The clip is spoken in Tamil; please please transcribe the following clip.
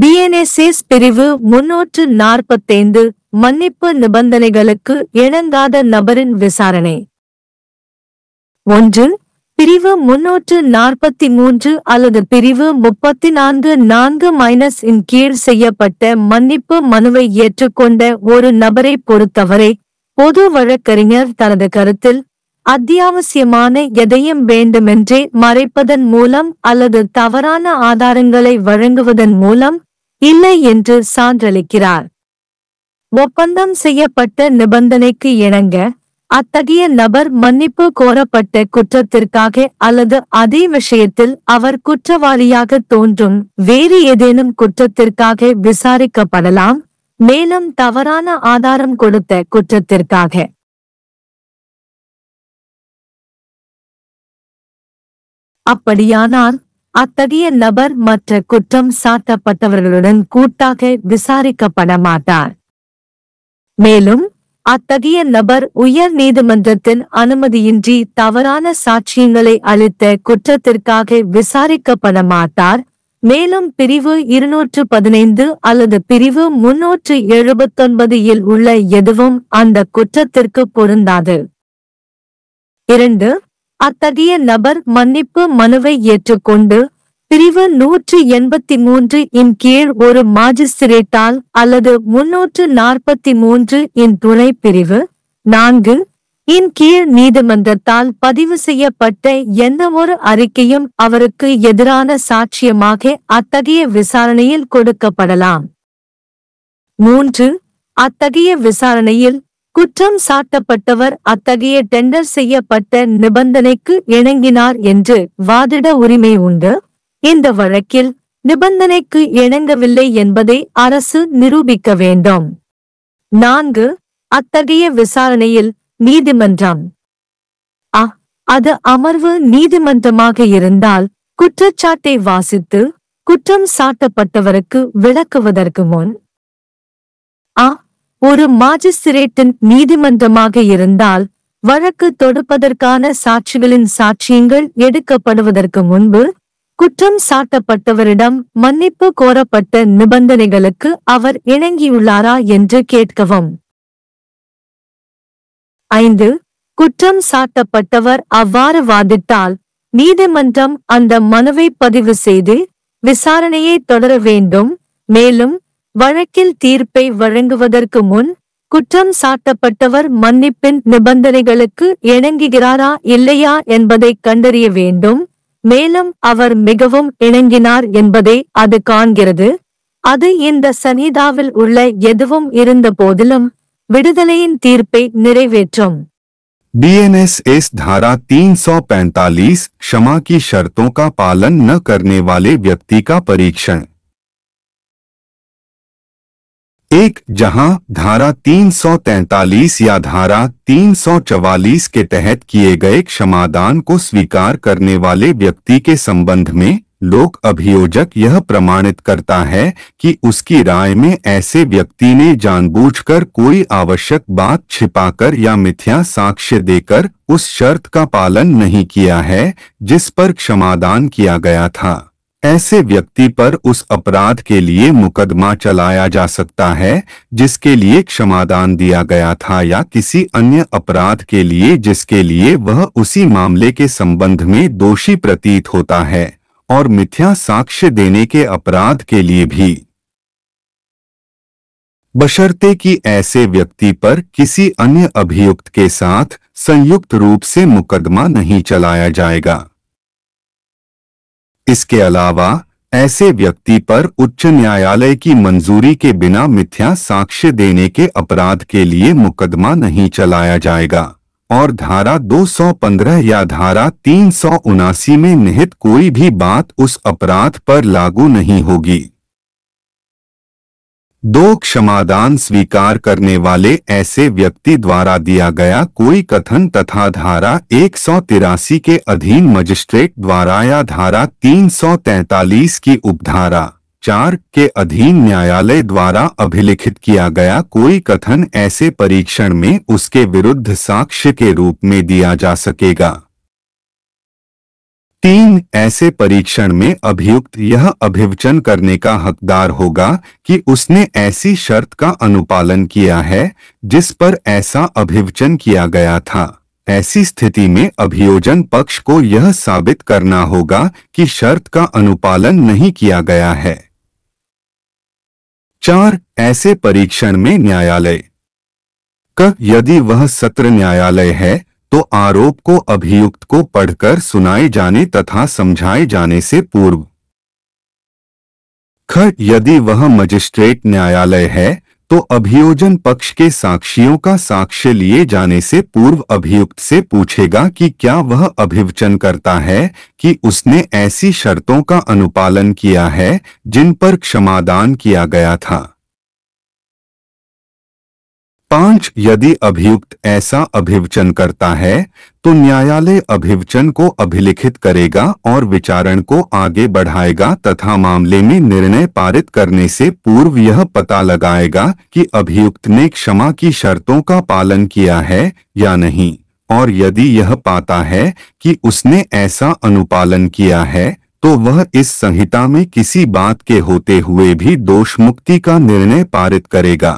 பிஎன்எஸ்எஸ் பிரிவு முன்னூற்று நாற்பத்தைந்து மன்னிப்பு நிபந்தனைகளுக்கு இணங்காத நபரின் விசாரணை ஒன்று பிரிவு முன்னூற்று நாற்பத்தி மூன்று அல்லது பிரிவு முப்பத்தி நான்கு நான்கு மைனஸ் இன் கீழ் செய்யப்பட்ட மன்னிப்பு மனுவை ஏற்றுக்கொண்ட ஒரு நபரை பொறுத்தவரை பொது வழக்கறிஞர் தனது கருத்தில் அத்தியாவசியமான எதையும் வேண்டுமென்றே மறைப்பதன் மூலம் அல்லது தவறான ஆதாரங்களை வழங்குவதன் மூலம் இல்லை என்று சான்றளிக்கிறார் ஒப்பந்தம் செய்யப்பட்ட நிபந்தனைக்கு இணங்க அத்தகைய நபர் மன்னிப்பு கோரப்பட்ட குற்றத்திற்காக அல்லது அதே விஷயத்தில் அவர் குற்றவாளியாக தோன்றும் வேறு ஏதேனும் குற்றத்திற்காக விசாரிக்கப்படலாம் மேலும் தவறான ஆதாரம் கொடுத்த குற்றத்திற்காக அப்படியானால் அத்தகைய நபர் மற்ற குற்றம் சாட்டப்பட்டவர்களுடன் கூட்டாக விசாரிக்கப்பட மாட்டார் மேலும் அத்தகைய நபர் உயர் நீதிமன்றத்தின் அனுமதியின்றி தவறான சாட்சியங்களை அளித்த குற்றத்திற்காக விசாரிக்கப்பட மாட்டார் மேலும் பிரிவு இருநூற்று பதினைந்து அல்லது பிரிவு முன்னூற்று எழுபத்தொன்பது இல் உள்ள எதுவும் அந்த குற்றத்திற்கு பொருந்தாது இரண்டு அத்தகைய நபர் மன்னிப்பு மனுவை ஏற்றுக்கொண்டு பிரிவு நூற்று எண்பத்தி மூன்று இன் கீழ் ஒரு மாஜிஸ்திரேட்டால் அல்லது முன்னூற்று நாற்பத்தி மூன்று இன் துணை பிரிவு நான்கு இன் கீழ் நீதிமன்றத்தால் பதிவு செய்யப்பட்ட எந்த ஒரு அறிக்கையும் அவருக்கு எதிரான சாட்சியமாக அத்தகைய விசாரணையில் கொடுக்கப்படலாம் மூன்று அத்தகைய விசாரணையில் குற்றம் சாட்டப்பட்டவர் அத்தகைய டெண்டர் செய்யப்பட்ட நிபந்தனைக்கு இணங்கினார் என்று வாதிட உரிமை உண்டு இந்த வழக்கில் நிபந்தனைக்கு இணங்கவில்லை என்பதை அரசு நிரூபிக்க வேண்டும் நான்கு அத்தகைய விசாரணையில் நீதிமன்றம் அ அது அமர்வு நீதிமன்றமாக இருந்தால் குற்றச்சாட்டை வாசித்து குற்றம் சாட்டப்பட்டவருக்கு விளக்குவதற்கு முன் அ ஒரு மாஜிஸ்திரேட்டின் நீதிமன்றமாக இருந்தால் வழக்கு தொடுப்பதற்கான சாட்சிகளின் சாட்சியங்கள் எடுக்கப்படுவதற்கு முன்பு குற்றம் சாட்டப்பட்டவரிடம் மன்னிப்பு கோரப்பட்ட நிபந்தனைகளுக்கு அவர் இணங்கியுள்ளாரா என்று கேட்கவும் ஐந்து குற்றம் சாட்டப்பட்டவர் அவ்வாறு வாதிட்டால் நீதிமன்றம் அந்த மனுவை பதிவு செய்து விசாரணையை தொடர வேண்டும் மேலும் வழக்கில் தீர்ப்பை வழங்குவதற்கு முன் குற்றம் சாட்டப்பட்டவர் மன்னிப்பின் நிபந்தனைகளுக்கு இணங்குகிறாரா இல்லையா என்பதை கண்டறிய வேண்டும் மேலும் அவர் மிகவும் இணங்கினார் என்பதை அது காண்கிறது அது இந்த சனிதாவில் உள்ள எதுவும் இருந்த போதிலும் விடுதலையின் தீர்ப்பை நிறைவேற்றும் डीएनएसएस धारा 345 क्षमा की शर्तों का पालन न करने वाले व्यक्ति का परीक्षण एक जहां धारा 343 या धारा 344 के तहत किए गए क्षमादान को स्वीकार करने वाले व्यक्ति के संबंध में लोक अभियोजक यह प्रमाणित करता है कि उसकी राय में ऐसे व्यक्ति ने जानबूझकर कोई आवश्यक बात छिपाकर या मिथ्या साक्ष्य देकर उस शर्त का पालन नहीं किया है जिस पर क्षमादान किया गया था ऐसे व्यक्ति पर उस अपराध के लिए मुकदमा चलाया जा सकता है जिसके लिए क्षमादान दिया गया था या किसी अन्य अपराध के लिए जिसके लिए वह उसी मामले के संबंध में दोषी प्रतीत होता है और मिथ्या साक्ष्य देने के अपराध के लिए भी बशर्ते कि ऐसे व्यक्ति पर किसी अन्य अभियुक्त के साथ संयुक्त रूप से मुकदमा नहीं चलाया जाएगा इसके अलावा ऐसे व्यक्ति पर उच्च न्यायालय की मंजूरी के बिना मिथ्या साक्ष्य देने के अपराध के लिए मुकदमा नहीं चलाया जाएगा और धारा 215 या धारा तीन में निहित कोई भी बात उस अपराध पर लागू नहीं होगी दो क्षमादान स्वीकार करने वाले ऐसे व्यक्ति द्वारा दिया गया कोई कथन तथा धारा एक के अधीन मजिस्ट्रेट द्वारा या धारा 343 की उपधारा चार के अधीन न्यायालय द्वारा अभिलिखित किया गया कोई कथन ऐसे परीक्षण में उसके विरुद्ध साक्ष्य के रूप में दिया जा सकेगा तीन ऐसे परीक्षण में अभियुक्त यह अभिवचन करने का हकदार होगा कि उसने ऐसी शर्त का अनुपालन किया है जिस पर ऐसा अभिवचन किया गया था ऐसी स्थिति में अभियोजन पक्ष को यह साबित करना होगा कि शर्त का अनुपालन नहीं किया गया है चार ऐसे परीक्षण में न्यायालय क यदि वह सत्र न्यायालय है तो आरोप को अभियुक्त को पढ़कर सुनाए जाने तथा समझाए जाने से पूर्व ख यदि वह मजिस्ट्रेट न्यायालय है तो अभियोजन पक्ष के साक्षियों का साक्ष्य लिए जाने से पूर्व अभियुक्त से पूछेगा कि क्या वह अभिवचन करता है कि उसने ऐसी शर्तों का अनुपालन किया है जिन पर क्षमादान किया गया था पांच यदि अभियुक्त ऐसा अभिवचन करता है तो न्यायालय अभिवचन को अभिलिखित करेगा और विचारण को आगे बढ़ाएगा तथा मामले में निर्णय पारित करने से पूर्व यह पता लगाएगा कि अभियुक्त ने क्षमा की शर्तों का पालन किया है या नहीं और यदि यह पाता है कि उसने ऐसा अनुपालन किया है तो वह इस संहिता में किसी बात के होते हुए भी दोष मुक्ति का निर्णय पारित करेगा